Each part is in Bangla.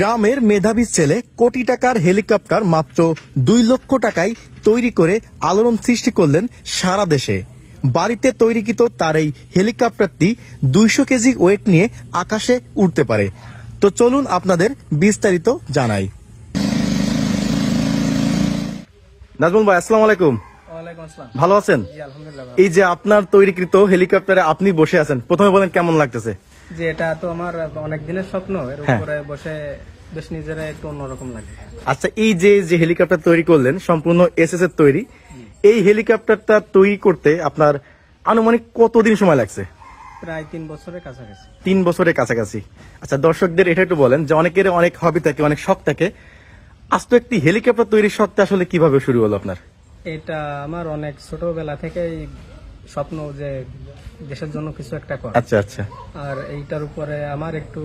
গ্রামের মেধাবী ছেলে কোটি টাকার হেলিকপ্টার মাত্র দুই লক্ষ টাকায় তৈরি করে আলোড়ন সৃষ্টি করলেন সারা দেশে বাড়িতে তৈরিকৃত তার এই হেলিকপ্টারটি দুইশো কেজি ওয়েট নিয়ে আকাশে উঠতে পারে তো চলুন আপনাদের বিস্তারিত জানাই নাজমুল ভাই আসসালাম আলাইকুম ভালো আছেন এই যে আপনার তৈরিকৃত হেলিকপ্টারে আপনি বসে আছেন প্রথমে বলেন কেমন লাগতেছে যে এটা তো আমার অনেক দিনের স্বপ্ন এর হ্যাঁ। উপরে বসে বেশ নিজেরা একটু অন্যরকম লাগে আচ্ছা এই যে যে হেলিকপ্টার তৈরি করলেন সম্পূর্ণ এসএস এর তৈরি এই হেলিকপ্টারটা তৈরি করতে আপনার আনুমানিক কতদিন সময় লাগছে প্রায় তিন বছরের কাছাকাছি তিন বছরের কাছাকাছি আচ্ছা দর্শকদের এটা একটু বলেন যে অনেকের অনেক হবি থাকে অনেক শখ থাকে আজ তো একটি হেলিকপ্টার আসলে কিভাবে শুরু হলো আপনার এটা আমার অনেক ছোটবেলা থেকেই স্বপ্ন যে দেশের জন্য কিছু একটা করা আচ্ছা আচ্ছা আর এইটার উপরে আমার একটু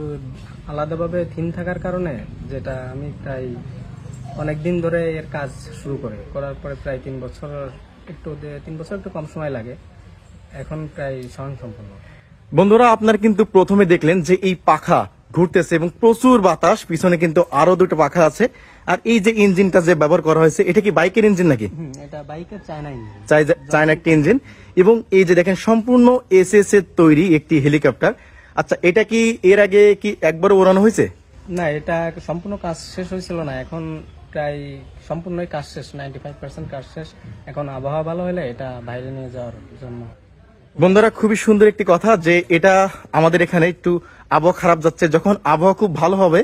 আলাদাভাবে থিম থাকার কারণে যেটা আমি প্রায় অনেকদিন ধরে এর কাজ শুরু করে করার পরে প্রায় তিন বছর একটু তিন বছর একটু কম সময় লাগে এখন প্রায় সম্পন্ন বন্ধুরা আপনার কিন্তু প্রথমে দেখলেন যে এই পাখা ঘুরতেছে এবং প্রচুর বাতাস পিছনে কিন্তু আরো দুটো পাখা আছে আর এই যে ইঞ্জিনটা যে ব্যবহার করা হয়েছে এটা কি বাইকের ইঞ্জিন নাকি এটা বাইকের চায়না একটি ইঞ্জিন এবং এই যে দেখেন সম্পূর্ণ এস এর তৈরি একটি হেলিকপ্টার আচ্ছা এটা কি এর আগে কি একবার ওড়ানো হয়েছে না এটা সম্পূর্ণ কাজ শেষ হয়েছিল না এখন প্রায় সম্পূর্ণই কাজ শেষ নাইনটি ফাইভ পার্সেন্ট কাজ শেষ এখন আবহাওয়া ভালো হলে এটা বাইরে নিয়ে যাওয়ার জন্য বন্ধুরা খুবই সুন্দর একটি কথা যে এটা আমাদের এখানে একটু আবহাওয়া খারাপ যাচ্ছে যখন আবহাওয়া খুব ভালো হবে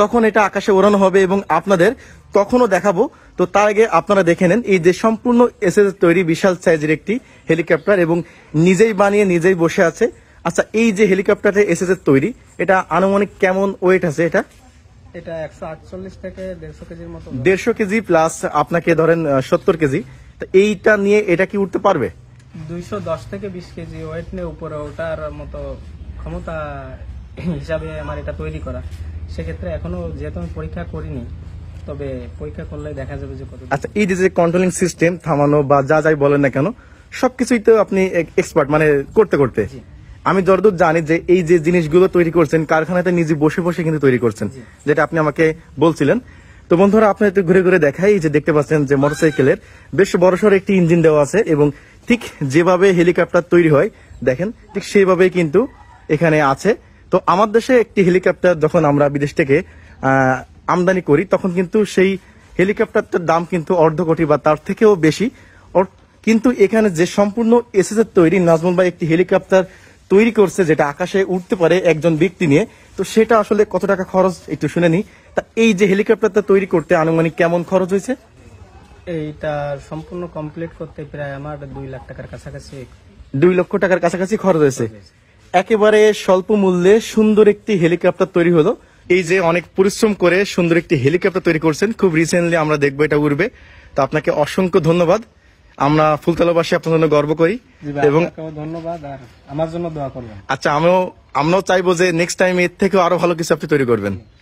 তখন এটা আকাশে ওড়ানো হবে এবং আপনাদের তখনও দেখাবো তো তার আগে আপনারা দেখে নেন এই যে সম্পূর্ণ এস তৈরি বিশাল সাইজের একটি হেলিকপ্টার এবং নিজেই বানিয়ে নিজেই বসে আছে আচ্ছা এই যে হেলিকপ্টারটা এস তৈরি এটা আনুমানিক কেমন ওয়েট আছে এটা এটা একশো আটচল্লিশ থেকে দেড়শো কেজির মতো দেড়শো কেজি প্লাস আপনাকে ধরেন সত্তর কেজি তো এইটা নিয়ে এটা কি উঠতে পারবে দুইশো দশ থেকে বিশ কেজি ওয়েট নিয়ে উপরে ওটার মতো ক্ষমতা হিসাবে আমার এটা তৈরি করা সেক্ষেত্রে এখনো যেহেতু আমি পরীক্ষা করিনি তবে পরীক্ষা করলে দেখা যাবে যে কত আচ্ছা এই যে কন্ট্রোলিং সিস্টেম থামানো বা যা যাই বলেন না কেন সবকিছুই তো আপনি এক্সপার্ট মানে করতে করতে আমি যতদূর জানি যে এই যে জিনিসগুলো তৈরি করছেন কারখানাতে নিজে বসে বসে কিন্তু তৈরি করছেন যেটা আপনি আমাকে বলছিলেন তো বন্ধুরা আপনি একটু ঘুরে ঘুরে দেখাই যে দেখতে পাচ্ছেন যে মোটরসাইকেলের বেশ বড়সড় একটি ইঞ্জিন দেওয়া আছে এবং ঠিক যেভাবে হেলিকপ্টার তৈরি হয় দেখেন ঠিক সেইভাবেই কিন্তু এখানে আছে তো আমার দেশে একটি হেলিকপ্টার যখন আমরা বিদেশ থেকে আমদানি করি তখন কিন্তু সেই হেলিকপ্টারটার দাম কিন্তু অর্ধ কোটি বা তার থেকেও বেশি কিন্তু এখানে যে সম্পূর্ণ এসএসের তৈরি নাজমুল ভাই একটি হেলিকপ্টার তৈরি করছে যেটা আকাশে উঠতে পারে একজন ব্যক্তি নিয়ে তো সেটা আসলে কত টাকা খরচ একটু শুনে নি তা এই যে হেলিকপ্টারটা তৈরি করতে আনুমানিক কেমন খরচ হয়েছে এইটা সম্পূর্ণ কমপ্লিট করতে প্রায় আমার দুই লাখ টাকার কাছাকাছি দুই লক্ষ টাকার কাছাকাছি খরচ হয়েছে একেবারে স্বল্প মূল্যে সুন্দর একটি হেলিকপ্টার তৈরি হলো এই যে অনেক পরিশ্রম করে সুন্দর একটি হেলিকপ্টার তৈরি করছেন খুব রিসেন্টলি আমরা দেখবো এটা উড়বে তো আপনাকে অসংখ্য ধন্যবাদ আমরা ফুলতলাবাসী আপনার জন্য গর্ব করি এবং ধন্যবাদ আর আমার জন্য দোয়া করবেন আচ্ছা আমিও আমরাও চাইবো যে নেক্সট টাইম এর থেকে আরো ভালো কিছু আপনি তৈরি করবেন